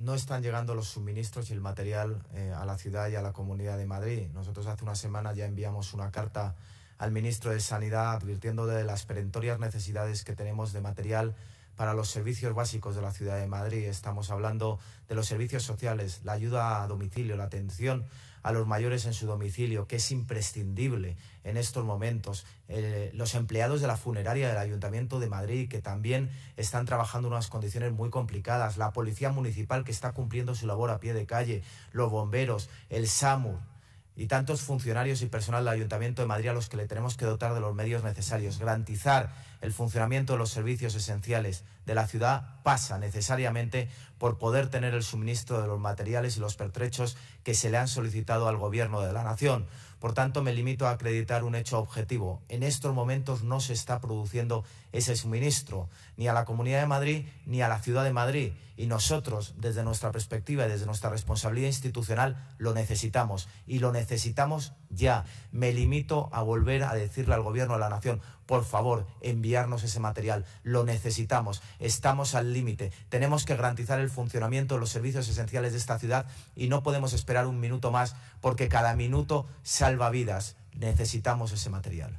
no están llegando los suministros y el material eh, a la ciudad y a la comunidad de Madrid. Nosotros hace una semana ya enviamos una carta al ministro de Sanidad advirtiendo de las perentorias necesidades que tenemos de material para los servicios básicos de la ciudad de Madrid. Estamos hablando de los servicios sociales, la ayuda a domicilio, la atención a los mayores en su domicilio, que es imprescindible en estos momentos. Eh, los empleados de la funeraria del Ayuntamiento de Madrid, que también están trabajando en unas condiciones muy complicadas. La Policía Municipal, que está cumpliendo su labor a pie de calle. Los bomberos, el SAMUR, y tantos funcionarios y personal del Ayuntamiento de Madrid a los que le tenemos que dotar de los medios necesarios. Garantizar el funcionamiento de los servicios esenciales de la ciudad pasa necesariamente por poder tener el suministro de los materiales y los pertrechos que se le han solicitado al Gobierno de la Nación. Por tanto, me limito a acreditar un hecho objetivo. En estos momentos no se está produciendo ese suministro, ni a la Comunidad de Madrid, ni a la Ciudad de Madrid. Y nosotros, desde nuestra perspectiva y desde nuestra responsabilidad institucional, lo necesitamos. Y lo necesitamos ya. Me limito a volver a decirle al gobierno a la nación, por favor, enviarnos ese material. Lo necesitamos. Estamos al límite. Tenemos que garantizar el funcionamiento de los servicios esenciales de esta ciudad y no podemos esperar un minuto más porque cada minuto salva vidas. Necesitamos ese material.